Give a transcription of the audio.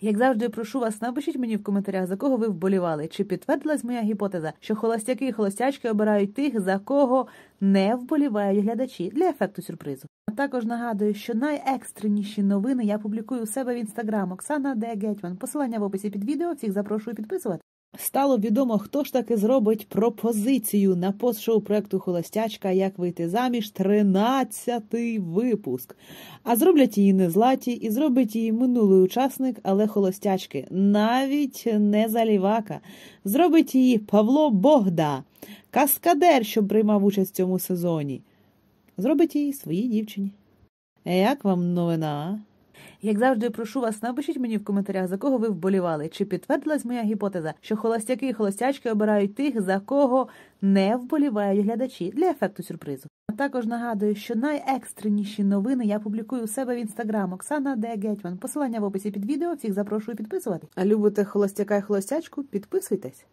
Як завжди, прошу вас, напишіть мені в коментарях, за кого ви вболівали. Чи підтвердилась моя гіпотеза, що холостяки і холостячки обирають тих, за кого не вболівають глядачі для ефекту сюрпризу? А також нагадую, що найекстреніші новини я публікую у себе в інстаграм Оксана Де Гетьман. Посилання в описі під відео. Всіх запрошую підписувати. Стало відомо, хто ж таки зробить пропозицію на постшоу проекту Холостячка Як вийти заміж 13-й випуск. А зроблять її не златі, і зробить її минулий учасник, але холостячки, навіть не залівака. Зробить її Павло Богда, каскадер, що приймав участь в цьому сезоні. Зробить її своїй дівчині. Як вам новина? Як завжди, прошу вас, напишіть мені в коментарях, за кого ви вболівали. Чи підтвердилась моя гіпотеза, що холостяки і холостячки обирають тих, за кого не вболівають глядачі для ефекту сюрпризу? А також нагадую, що найекстреніші новини я публікую у себе в інстаграм Оксана Де Гетьман. Посилання в описі під відео. Всіх запрошую підписувати. А любите холостяка і холостячку? Підписуйтесь.